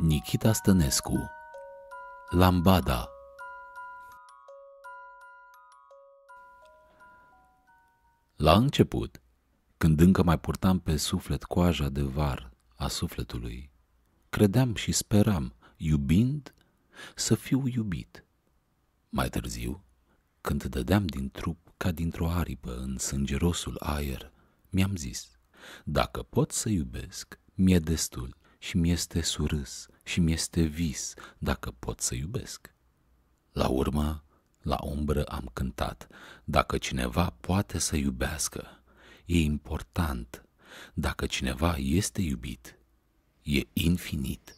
Nikita Stănescu Lambada La început, când încă mai purtam pe suflet coaja de var a sufletului, credeam și speram, iubind, să fiu iubit. Mai târziu, când dădeam din trup ca dintr-o aripă în sângerosul aer, mi-am zis, dacă pot să iubesc, mi-e destul și mi-este surâs și mi-este vis dacă pot să iubesc. La urmă, la umbră am cântat, dacă cineva poate să iubească, e important, dacă cineva este iubit, e infinit.